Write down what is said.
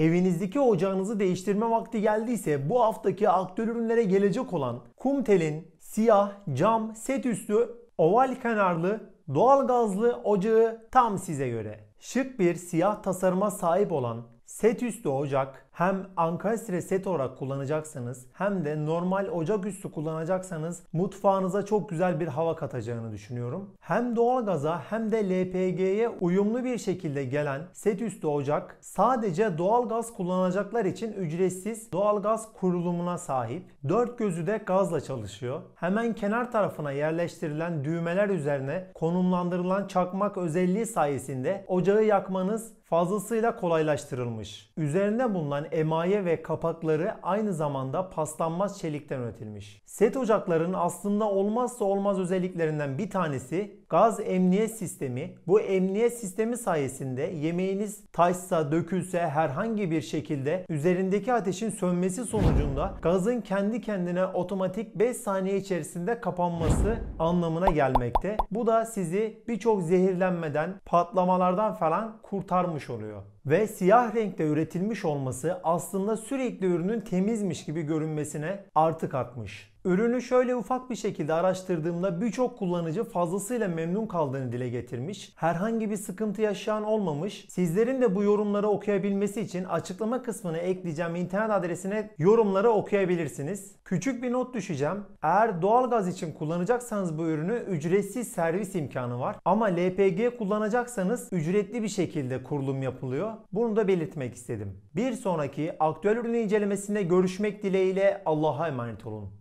Evinizdeki ocağınızı değiştirme vakti geldiyse bu haftaki aktör ürünlere gelecek olan Kumtel'in siyah cam set üstü oval kenarlı doğalgazlı ocağı tam size göre. Şık bir siyah tasarıma sahip olan Set üstü ocak hem ankastre set olarak kullanacaksanız hem de normal ocak üstü kullanacaksanız mutfağınıza çok güzel bir hava katacağını düşünüyorum. Hem doğalgaza hem de LPG'ye uyumlu bir şekilde gelen set üstü ocak sadece doğalgaz kullanacaklar için ücretsiz doğalgaz kurulumuna sahip. Dört gözü de gazla çalışıyor. Hemen kenar tarafına yerleştirilen düğmeler üzerine konumlandırılan çakmak özelliği sayesinde ocağı yakmanız fazlasıyla kolaylaştırılmış. Üzerinde bulunan emaye ve kapakları aynı zamanda paslanmaz çelikten üretilmiş. Set ocaklarının aslında olmazsa olmaz özelliklerinden bir tanesi Gaz emniyet sistemi. Bu emniyet sistemi sayesinde yemeğiniz taşsa, dökülse herhangi bir şekilde üzerindeki ateşin sönmesi sonucunda gazın kendi kendine otomatik 5 saniye içerisinde kapanması anlamına gelmekte. Bu da sizi birçok zehirlenmeden, patlamalardan falan kurtarmış oluyor ve siyah renkte üretilmiş olması aslında sürekli ürünün temizmiş gibi görünmesine artı katmış. Ürünü şöyle ufak bir şekilde araştırdığımda birçok kullanıcı fazlasıyla memnun kaldığını dile getirmiş. Herhangi bir sıkıntı yaşayan olmamış. Sizlerin de bu yorumları okuyabilmesi için açıklama kısmını ekleyeceğim internet adresine yorumları okuyabilirsiniz. Küçük bir not düşeceğim. Eğer doğalgaz için kullanacaksanız bu ürünü ücretsiz servis imkanı var. Ama LPG kullanacaksanız ücretli bir şekilde kurulum yapılıyor. Bunu da belirtmek istedim. Bir sonraki aktüel ürün incelemesinde görüşmek dileğiyle Allah'a emanet olun.